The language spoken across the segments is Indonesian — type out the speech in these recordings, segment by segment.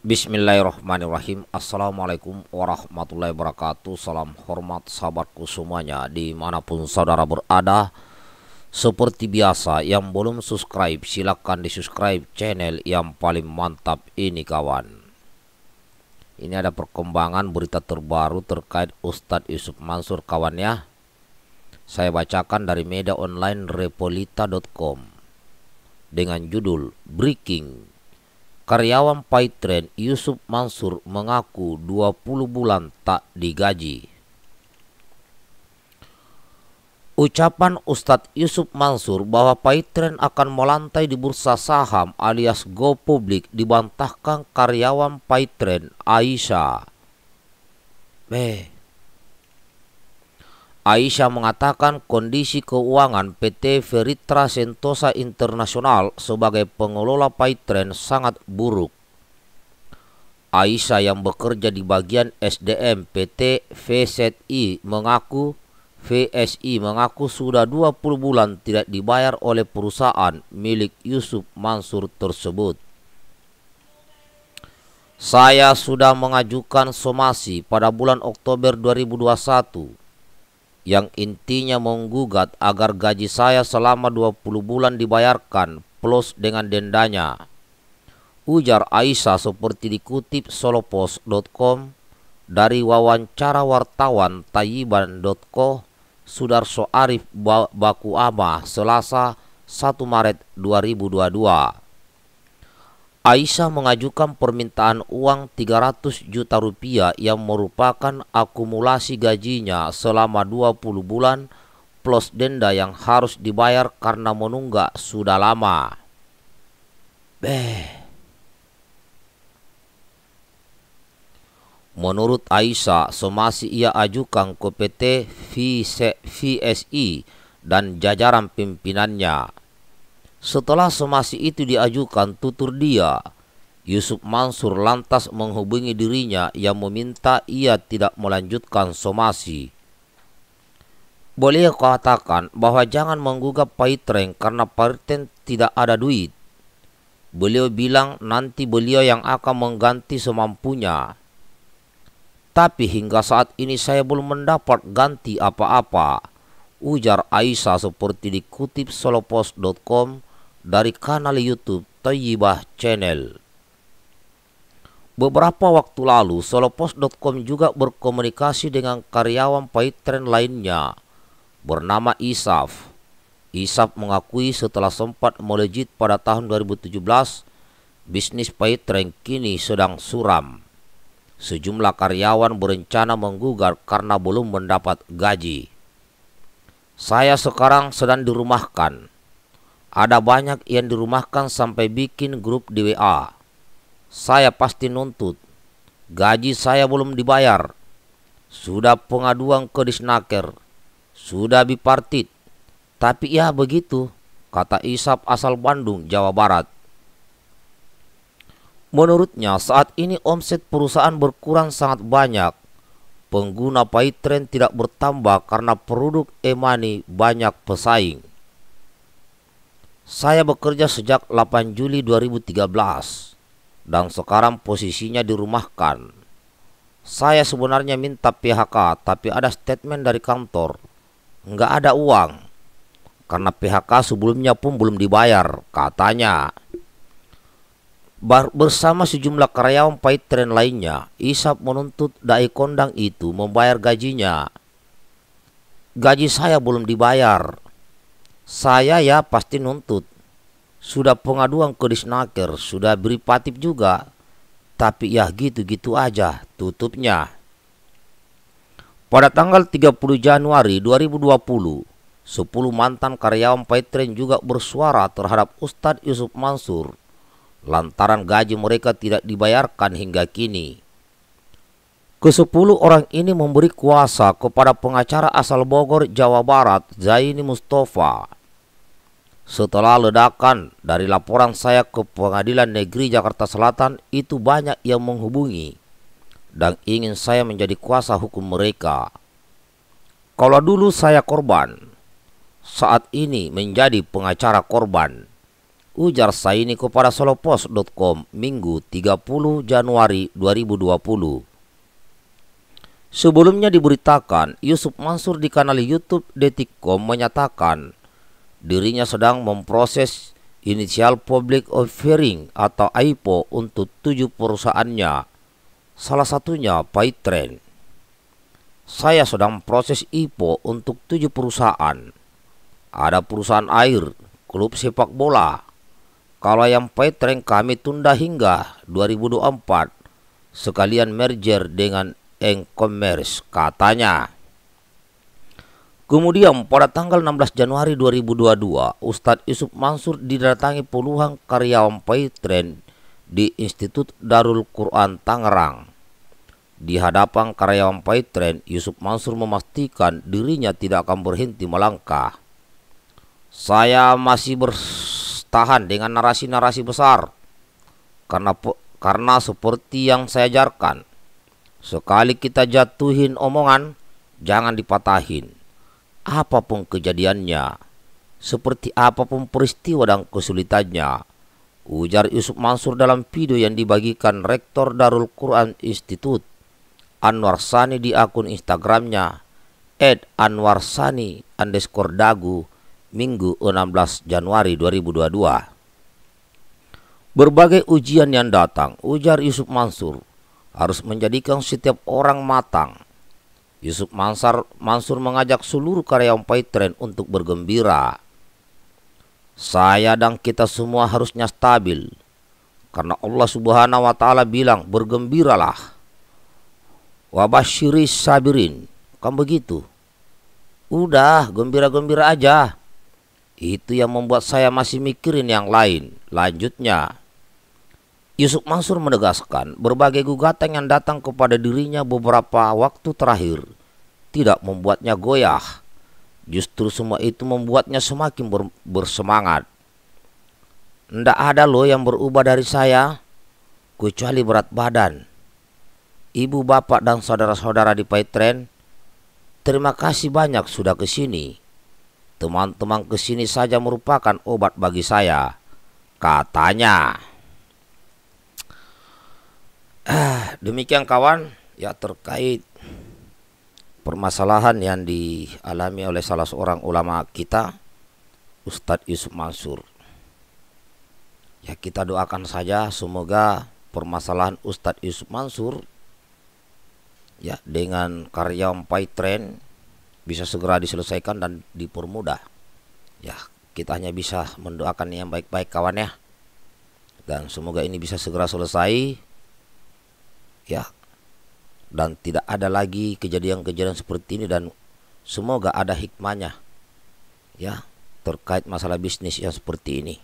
Bismillahirrahmanirrahim Assalamualaikum warahmatullahi wabarakatuh Salam hormat sahabatku semuanya Dimanapun saudara berada Seperti biasa yang belum subscribe silahkan di subscribe channel yang paling mantap ini kawan Ini ada perkembangan berita terbaru terkait Ustadz Yusuf Mansur kawan ya Saya bacakan dari media online repolita.com Dengan judul Breaking Karyawan Paitren Yusuf Mansur mengaku 20 bulan tak digaji. Ucapan Ustadz Yusuf Mansur bahwa Paitren akan melantai di bursa saham alias go public dibantahkan karyawan Paitren Aisyah. Meh, Aisyah mengatakan kondisi keuangan PT Veritra Sentosa Internasional sebagai pengelola Paytrend sangat buruk. Aisyah yang bekerja di bagian SDM PT VSI mengaku VSI mengaku sudah 20 bulan tidak dibayar oleh perusahaan milik Yusuf Mansur tersebut. Saya sudah mengajukan somasi pada bulan Oktober 2021 yang intinya menggugat agar gaji saya selama 20 bulan dibayarkan plus dengan dendanya. Ujar Aisyah seperti dikutip solopos.com dari wawancara wartawan tayiban.co Sudarso Arif Baku Bakuama Selasa 1 Maret 2022. Aisyah mengajukan permintaan uang 300 juta rupiah yang merupakan akumulasi gajinya selama 20 bulan plus denda yang harus dibayar karena menunggak sudah lama. Beh. Menurut Aisyah, somasi ia ajukan ke PT VSI dan jajaran pimpinannya. Setelah somasi itu diajukan tutur dia, Yusuf Mansur lantas menghubungi dirinya yang meminta ia tidak melanjutkan somasi. Boleh katakan bahwa jangan menggugat Paitreng karena Paitreng tidak ada duit. Beliau bilang nanti beliau yang akan mengganti semampunya. Tapi hingga saat ini saya belum mendapat ganti apa-apa. Ujar Aisyah seperti dikutip solopos.com dari kanal YouTube Toyibah Channel. Beberapa waktu lalu, solopos.com juga berkomunikasi dengan karyawan Paytrend lainnya bernama Isaf. Isaf mengakui setelah sempat melejit pada tahun 2017, bisnis Paytrend kini sedang suram. Sejumlah karyawan berencana menggugat karena belum mendapat gaji. Saya sekarang sedang dirumahkan ada banyak yang dirumahkan sampai bikin grup di WA. Saya pasti nuntut. Gaji saya belum dibayar. Sudah pengaduan ke disnaker. Sudah bipartit. Tapi ya begitu, kata Isap asal Bandung, Jawa Barat. Menurutnya saat ini omset perusahaan berkurang sangat banyak. Pengguna Paytrend tidak bertambah karena produk e-money banyak pesaing. Saya bekerja sejak 8 Juli 2013 dan sekarang posisinya dirumahkan. Saya sebenarnya minta PHK tapi ada statement dari kantor. Nggak ada uang. Karena PHK sebelumnya pun belum dibayar katanya. Bar bersama sejumlah karyawan pahit tren lainnya, Isap menuntut dai kondang itu membayar gajinya. Gaji saya belum dibayar saya ya pasti nuntut. Sudah pengaduan ke disnaker, sudah beri patip juga. Tapi ya gitu-gitu aja tutupnya. Pada tanggal 30 Januari 2020, 10 mantan karyawan Paitren juga bersuara terhadap Ustadz Yusuf Mansur lantaran gaji mereka tidak dibayarkan hingga kini. Kesepuluh orang ini memberi kuasa kepada pengacara asal Bogor, Jawa Barat, Zaini Mustafa, setelah ledakan dari laporan saya ke Pengadilan Negeri Jakarta Selatan itu banyak yang menghubungi dan ingin saya menjadi kuasa hukum mereka. Kalau dulu saya korban, saat ini menjadi pengacara korban. Ujar saya ini kepada solopos.com Minggu 30 Januari 2020. Sebelumnya diberitakan, Yusuf Mansur di kanal YouTube Detikcom menyatakan dirinya sedang memproses Initial Public Offering atau IPO untuk tujuh perusahaannya, salah satunya Paytrend. Saya sedang proses IPO untuk tujuh perusahaan. Ada perusahaan air, klub sepak bola. Kalau yang Paytrend kami tunda hingga 2024, sekalian merger dengan e-commerce katanya. Kemudian pada tanggal 16 Januari 2022, Ustadz Yusuf Mansur didatangi puluhan karyawan Paytren di Institut Darul Quran Tangerang. Di hadapan karyawan Paytren, Yusuf Mansur memastikan dirinya tidak akan berhenti melangkah. Saya masih bertahan dengan narasi-narasi besar karena karena seperti yang saya ajarkan, sekali kita jatuhin omongan, jangan dipatahin apapun kejadiannya, seperti apapun peristiwa dan kesulitannya, ujar Yusuf Mansur dalam video yang dibagikan Rektor Darul Quran Institut Anwar Sani di akun Instagramnya at Anwar Sani underscore dagu Minggu 16 Januari 2022. Berbagai ujian yang datang, ujar Yusuf Mansur, harus menjadikan setiap orang matang Yusuf Mansar Mansur mengajak seluruh karyawan Paitren untuk bergembira. Saya dan kita semua harusnya stabil. Karena Allah Subhanahu wa taala bilang, "Bergembiralah." Wabashiris sabirin. Kan begitu. Udah, gembira-gembira aja. Itu yang membuat saya masih mikirin yang lain. Lanjutnya, Yusuf Mansur menegaskan berbagai gugatan yang datang kepada dirinya beberapa waktu terakhir tidak membuatnya goyah. Justru semua itu membuatnya semakin ber bersemangat. Tidak ada loh yang berubah dari saya, kecuali berat badan. Ibu, bapak, dan saudara-saudara di Paitren, terima kasih banyak sudah ke sini. Teman-teman ke sini saja merupakan obat bagi saya, katanya. Demikian kawan, ya terkait permasalahan yang dialami oleh salah seorang ulama kita, Ustadz Yusuf Mansur. Ya kita doakan saja semoga permasalahan Ustadz Yusuf Mansur ya dengan karya Tren bisa segera diselesaikan dan dipermudah. Ya, kita hanya bisa mendoakan yang baik-baik kawan ya. Dan semoga ini bisa segera selesai ya dan tidak ada lagi kejadian-kejadian seperti ini dan semoga ada hikmahnya ya terkait masalah bisnis yang seperti ini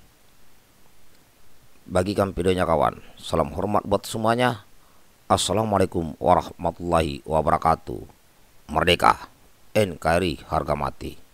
bagikan videonya kawan salam hormat buat semuanya assalamualaikum warahmatullahi wabarakatuh merdeka NKRI harga mati